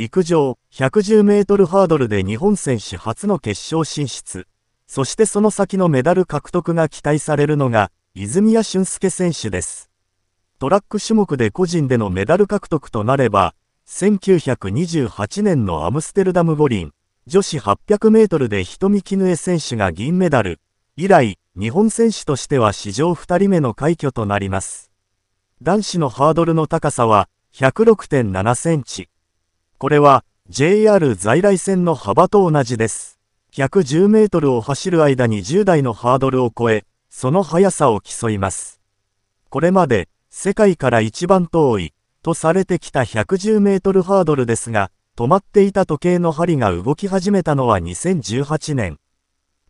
陸上110メートルハードルで日本選手初の決勝進出、そしてその先のメダル獲得が期待されるのが、泉谷俊介選手です。トラック種目で個人でのメダル獲得となれば、1928年のアムステルダム五輪、女子800メートルで瞳絹江選手が銀メダル、以来、日本選手としては史上2人目の快挙となります。男子のハードルの高さは106.7センチ、これは JR 在来線の幅と同じです。110メートルを走る間に10台のハードルを超え、その速さを競います。これまで世界から一番遠いとされてきた110メートルハードルですが、止まっていた時計の針が動き始めたのは2018年。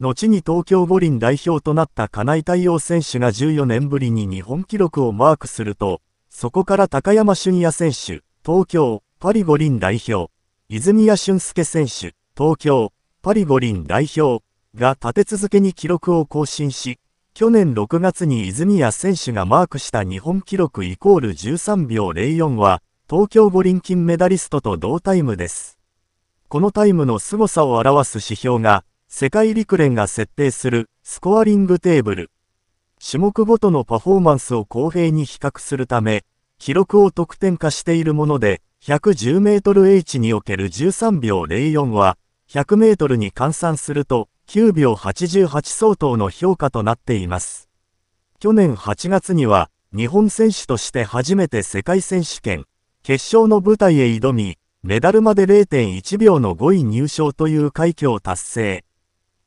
後に東京五輪代表となった金井太陽選手が14年ぶりに日本記録をマークすると、そこから高山俊也選手、東京、パリ五輪代表、泉谷俊介選手、東京、パリ五輪代表が立て続けに記録を更新し、去年6月に泉谷選手がマークした日本記録イコール13秒04は、東京五輪金メダリストと同タイムです。このタイムの凄さを表す指標が、世界陸連が設定するスコアリングテーブル。種目ごとのパフォーマンスを公平に比較するため、記録を得点化しているもので、110m/h における13秒04は、100m に換算すると9秒88相当の評価となっています。去年8月には、日本選手として初めて世界選手権、決勝の舞台へ挑み、メダルまで0.1秒の5位入賞という快挙を達成。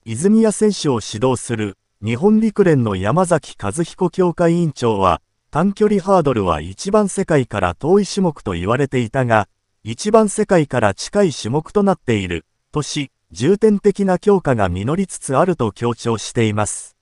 泉谷選手を指導する日本陸連の山崎和彦協会委員長は、短距離ハードルは一番世界から遠い種目と言われていたが、一番世界から近い種目となっている、とし、重点的な強化が実りつつあると強調しています。